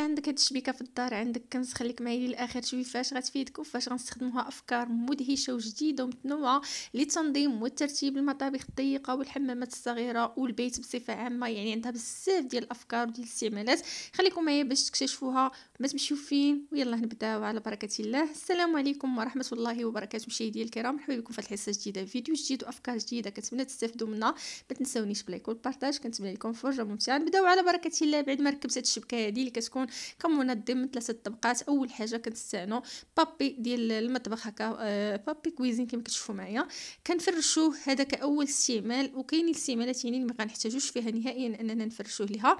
عندك هاد الشبيكه في الدار عندك كنز خليك معايا للاخر شوفي فاش غتفيدك وفاش غنستخدموها افكار مدهشه وجديده ومتنوعه لتنظيم والترتيب المطابخ الضيقه والحمامات الصغيره والبيت بصفه عامه يعني عندها بزاف ديال الافكار وديال الاستعمالات خليكم معايا باش تكتشفوها ما تمشيو فين ويلا نبداو على بركه الله السلام عليكم ورحمه الله وبركاته مشاهدي الكرام مرحبا بكم في الحصه الجديده فيديو جديد وافكار جديده كنتمنى تستافدوا منها ما تنساونيش بلايك والبارطاج كنتمنى لكم فرجه ممتعه نبداو على بركه الله بعد ما ركبت هاد الشبكه هادي اللي كتكون كيكون كمنظم من ثلاثه طبقات اول حاجه كنستعملو بابي ديال المطبخ هكا آه بابي كويزين كما كتشوفوا معايا كنفرشوه هذا كاول استعمال وكاين الاستعمالات يعني ما كنحتاجوش فيها نهائيا اننا نفرشوه لها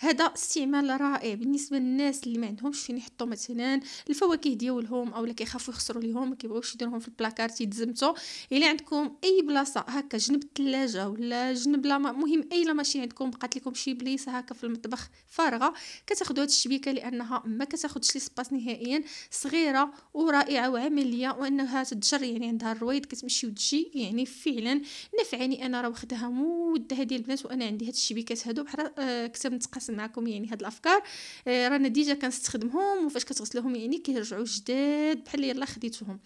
هذا استعمال رائع بالنسبه للناس اللي ما عندهمش فين يحطوا مثلا الفواكه ديالهم اولا كيخافوا يخسروا ليهم ما كيبغيوش يديروهم في البلاكار تيتزمتوا الا عندكم اي بلاصه هكا جنب الثلاجه ولا جنب لا مهم اي لا ماشين عندكم بقات لكم شي بليصه هكا في المطبخ فارغه كتاخذوا هادشي الشبكه لانها ما كتاخذش لي سباس نهائيا صغيره ورائعه وعمليه وانها تتجر يعني عندها الرويد كتمشي وتجي يعني فعلا نفعني انا راه واخداها مده هذه البنات وانا عندي هاد الشبكات هادو بحال آه كنت نتقاسم معكم يعني هاد الافكار آه رانا ديجا كنستخدمهم وفاش كتغسلهم يعني كيرجعوا جداد بحال يلا خديتهم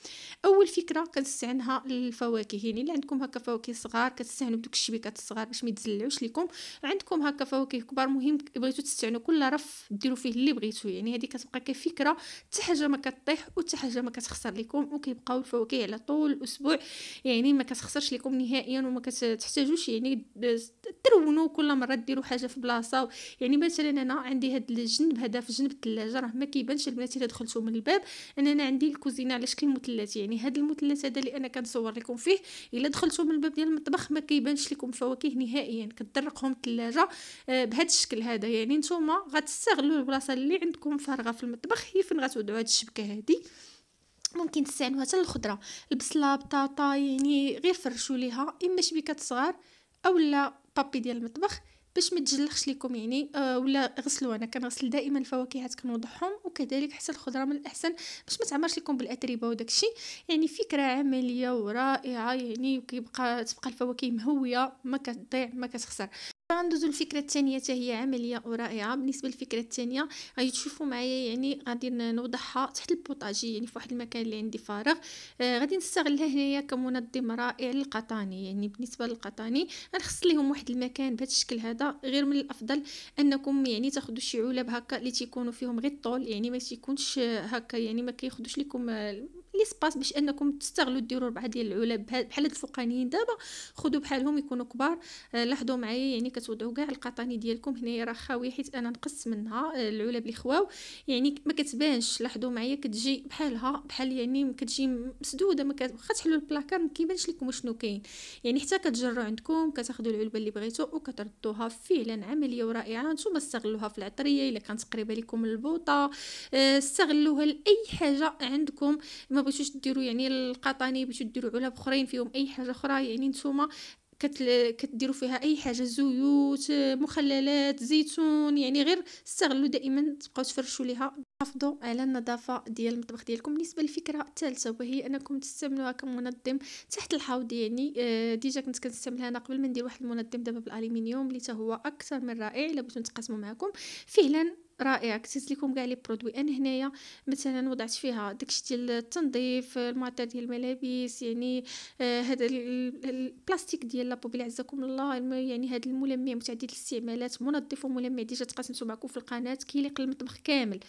اول فكره كنستعنها الفواكه يعني اللي عندكم هكا فواكه صغار كتستعنوا بدوك الشبكات الصغار باش ما يتزلعوش لكم عندكم هكا فواكه كبار مهم بغيتو تستعنوا كل رف ديروا فيه اللي بغيتو يعني هذه كتبقى كفكره حتى حاجه ما كطيح وحتى حاجه ما كتخسر لكم وكيبقاو الفواكه على طول الاسبوع يعني ما كتخسرش لكم نهائيا وما كتحتاجوش يعني ترونو كل مره ديروا حاجه في بلاصه يعني مثلا انا عندي هذا الجنب هذا في جنب الثلاجه راه ما كيبانش البنات الا دخلتو من الباب انا انا عندي الكوزينه على شكل مثلث يعني هذا المثلث هذا اللي انا كنصور لكم فيه الا دخلتو من الباب ديال المطبخ ما كيبانش لكم الفواكه نهائيا كتدرقهم الثلاجه آه، بهذا الشكل هذا يعني نتوما غتستغلوا البلاصه اللي عندكم فارغه في المطبخ هي فين غتوضعوا هاد الشبكه هذه ممكن تستعملوا حتى الخضره البصله بطاطا يعني غير فرشوا ليها اما شبكات صغار اولا بابي ديال المطبخ باش ما تجلخش لكم يعني آه ولا غسلوا انا كنغسل دائما الفواكهات كنوضحهم وكذلك حتى الخضره من الاحسن باش ما تعمرش لكم بالاتربه وداكشي يعني فكره عمليه ورائعه يعني كيبقى تبقى الفواكه مهويه ما كتضيع ما كتخسر غندوزو الفكره الثانيه حتى هي عمليه ورائعة بالنسبه للفكره الثانيه غادي تشوفوا معايا يعني غادي نوضحها تحت البوطاجي يعني في واحد المكان اللي عندي فارغ آه، غادي نستغلها هنايا كمنظم رائع للقطاني يعني بالنسبه للقطاني غنخص ليهم واحد المكان بهذا الشكل هذا غير من الافضل انكم يعني تاخذوا شي علب هكا اللي تيكونوا فيهم غير الطول يعني ما تيكونش هكا يعني ما كياخذوش لكم آه، سباس باش انكم تستغلوا ديروا ربعه ديال العلب بحال هاد الفوقانيين دابا خذوا بحالهم يكونوا كبار آه، لاحظوا معايا يعني كتوضعوا كاع القطاني ديالكم هنايا راه خاويه حيت انا نقص منها آه، العلب اللي خواو يعني ما كتبانش لاحظوا معايا كتجي بحالها بحال يعني كتجي مسدوده ما واخا تحلوا البلاكار ما كيبانش لكم شنو كاين يعني حتى كتجروا عندكم كتاخذوا العلبه اللي بغيتو وكتردوها فعلا عمليه ورائعه نتوما استغلوها في العطريه الا كانت قريبه لكم البوطه آه، استغلوها لاي حاجه عندكم ما باش ديروا يعني القطاني باش ديروا علب بخرين فيهم اي حاجه اخرى يعني نتوما كتل... كتديروا فيها اي حاجه زيوت مخللات زيتون يعني غير استغلوا دائما تبقاو تفرشوا ليها حافظوا على النظافه ديال المطبخ ديالكم بالنسبه للفكره الثالثه وهي انكم تستعملوها كمنظم تحت الحوض يعني آه، ديجا كنت كنستعملها انا قبل ما ندير واحد المنظم دابا بالالومنيوم اللي هو اكثر من رائع الا بغيتو نتقاسمو معكم فعلا رائع كتهز لكم كاع لي برودوي انا هنايا مثلا وضعت فيها داكشي ديال التنظيف الماتير ديال الملابس يعني آه، هذا آه البلاستيك ديال لابوبيل عزكم الله يعني هذا الملمع متعدد الاستعمالات منظف وملمع ديجا تقاسمتو معكم في القناه كيليق المطبخ كامل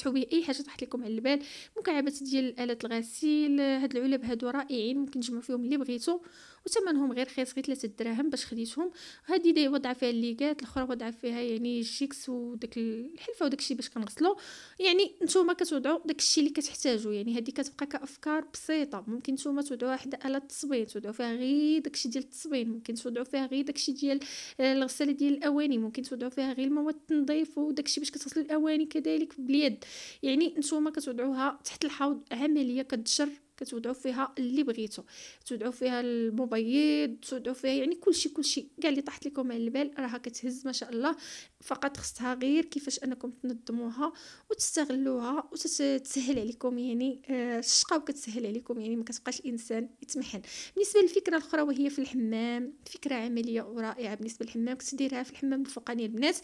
تمسحوا به اي حاجه طاحت لكم على البال مكعبات ديال الات الغسيل هاد العلب هادو رائعين ممكن تجمعوا فيهم اللي بغيتو وثمنهم غير رخيص غير 3 دراهم باش خديتهم هادي داي وضع فيها الليكات الاخرى وضع فيها يعني الشيكس وداك الحلفه وداك الشيء باش كنغسلو يعني نتوما كتوضعوا داك الشيء اللي كتحتاجوا يعني هادي كتبقى كافكار بسيطه ممكن نتوما توضعوا واحد اله التصبين توضعوا فيها غير داكشي ديال التصبين ممكن توضعوا فيها غير داكشي ديال آه، الغساله ديال الاواني ممكن توضعوا فيها غير المواد التنظيف الشيء باش كتغسلوا الاواني كذلك باليد يعني نتوما كتوضعوها تحت الحوض عمليه كتجر كتوضعوا فيها اللي بغيتو تودعو فيها المبيض تودعو فيها يعني كلشي كلشي كاع اللي طاحت لكم على البال راها كتهز ما شاء الله فقط خصها غير كيفاش انكم تنظموها وتستغلوها وتسهل عليكم يعني الشقه آه، وكتسهل عليكم يعني ما كتبقاش الانسان يتمحل بالنسبه للفكره الاخرى وهي في الحمام فكره عمليه ورائعه بالنسبه للحمام كتديرها في الحمام الفوقاني البنات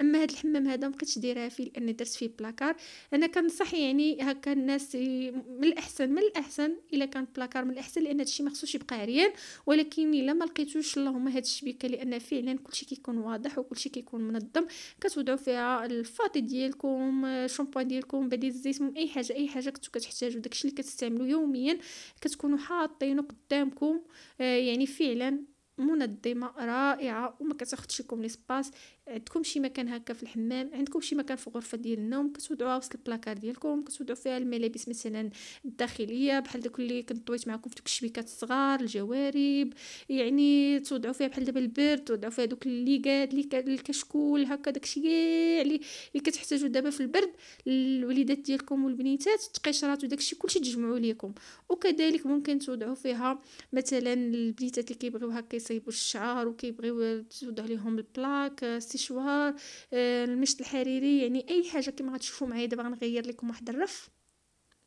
اما هذا الحمام هذا ما بقيتش ديرها فيه لان درت فيه بلاكار انا كنصح يعني هكا الناس من الاحسن من الاحسن الاحسن الا كان بلاكار من الاحسن لان هادشي ما خصوش يبقى عريان ولكن الا ما لقيتوش اللهم هاد الشبيكه لان فعلا كلشي كيكون واضح وكلشي كيكون منظم كتوضعوا فيها الفاطي ديالكم الشامبوان ديالكم بديل الزيت اي حاجه اي حاجه كنتو كتحتاجوا داكشي اللي كتستعملوا يوميا كتكونوا حاطينه قدامكم آه يعني فعلا منظمه رائعه وما كتاخذش لكم لي سباس عندكم شي مكان هكا في الحمام عندكم شي مكان في الغرفه ديال النوم كتوضعوها وسط البلاكار ديالكم كتوضعوا فيها الملابس مثلا الداخليه بحال داك اللي كنطويت معكم في دوك الشبيكات الصغار الجوارب يعني توضعوا فيها بحال دابا البرد توضعوا فيها دوك اللي الكشكول هكا داكشي كاع اللي كتحتاجوا دابا في البرد الوليدات ديالكم والبنيتات التقشرات وداكشي كلشي تجمعوا ليكم وكذلك ممكن توضعوا فيها مثلا البنيتات اللي كيبغيو هكا يصيبوا الشعر وكيبغيو توضع ليهم البلاك الاستشوار آه، المشط الحريري يعني اي حاجه كما غتشوفوا معايا دابا غنغير لكم واحد الرف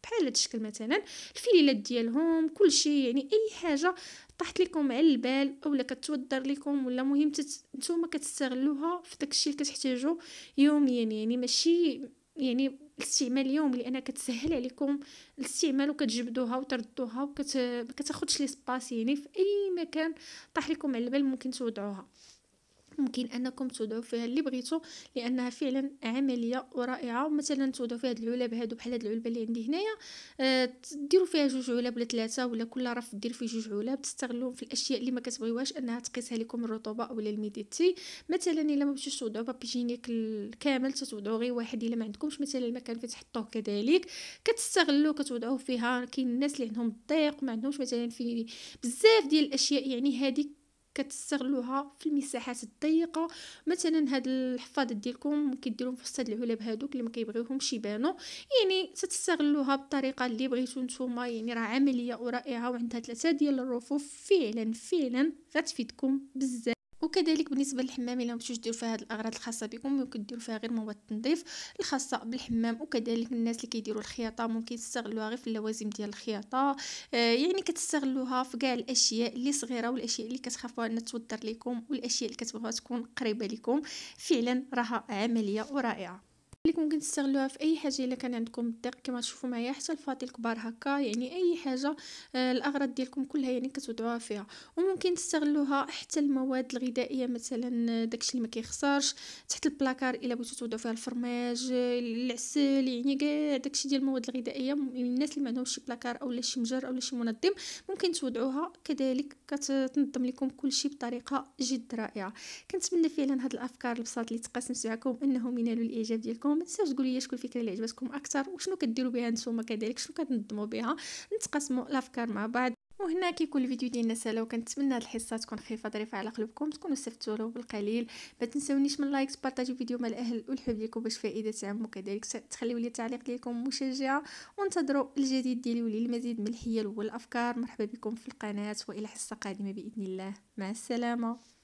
بحال هذا الشكل مثلا الفليلات ديالهم كل شيء يعني اي حاجه طاحت لكم على البال اولا كتودر لكم ولا مهم نتوما كتستغلوها في داكشي اللي كتحتاجو يوميا يعني ماشي يعني الاستعمال اليومي لان كتسهل عليكم الاستعمال وكتجبدوها وتردوها وكت كتاخذش لي سباس يعني في اي مكان طاح لكم على البال ممكن توضعوها ممكن انكم تودعوا فيها اللي بغيتو لانها فعلا عمليه ورائعه مثلا تودعوا فيها هاد العلب هادو بحال هاد العلبه اللي عندي هنايا آه، ديروا فيها جوج علب ولا ثلاثه ولا كل رف دير فيه جوج علب تستغلوهم في الاشياء اللي ما كتبغيوهاش انها تقيسها لكم الرطوبه ولا الميديتي مثلا الا ما بغيتوش تودعوا بابيجينيك كامل تتودعوا غير واحد الا ما عندكمش مثلا المكان فين تحطوه كذلك كتستغلوا كتودعوا فيها كاين الناس اللي عندهم الضيق ما عندهمش مثلا في بزاف ديال الاشياء يعني هذيك كتستغلوها في المساحات الضيقه مثلا هاد الحفاضات ديالكم كديرهم في وسط العلب هادوك اللي ما كيبغيوهمش يبانو يعني تستغلوها بالطريقه اللي بغيتو نتوما يعني راه عمليه ورائعه وعندها ثلاثه ديال الرفوف فعلا فعلا غتفيدكم بزاف وكذلك بالنسبه للحمام الا مشيتوش ديروا فيها هاد الاغراض الخاصه بكم ممكن ديروا فيها غير مواد التنظيف الخاصه بالحمام وكذلك الناس اللي كيديروا الخياطه ممكن تستغلوها غير في اللوازم ديال الخياطه آه يعني كتستغلوها في كاع الاشياء اللي صغيره والاشياء اللي كتخافوا ان توتر لكم والاشياء اللي كتبغوها تكون قريبه لكم فعلا راها عمليه ورائعه ليك ممكن تستغلوها في اي حاجه الا كان عندكم الضيق كما تشوفوا معايا حتى الفاضي الكبار هكا يعني اي حاجه آه الاغراض ديالكم كلها يعني كتوضعوها فيها وممكن تستغلوها حتى المواد الغذائيه مثلا آه، داكشي اللي ما كيخسرش تحت البلاكار الا بغيتو توضعوا فيها الفرماج آه، العسل يعني كاع داكشي ديال المواد الغذائيه يعني الناس اللي ما عندهمش شي بلاكار اولا شي مجر اولا شي منظم ممكن تودعوها كذلك كتنظم لكم كلشي بطريقه جد رائعه كنتمنى فعلا هاد الافكار البساط اللي تقاسمت معكم انهم ينالوا الاعجاب ديالكم ما تنساوش تقولوا لي شكون الفكره اللي عجبتكم اكثر وشنو كديروا بها نتوما كذلك شنو كتنظموا بها نتقاسموا الافكار مع بعض وهنا كيكون الفيديو ديالنا سالا وكنتمنى هاد الحصه تكون خفيفه ظريفه على قلوبكم تكونوا استفدتوا له بالقليل ما تنساونيش من لايك بارطاجيو الفيديو مع الاهل والحب ليكم باش فائده تعم وكذلك تخليو لي التعليق ديالكم مشجع وانتظروا الجديد ديالي وللمزيد من الحيل والافكار مرحبا بكم في القناه والى حصه قادمه باذن الله مع السلامه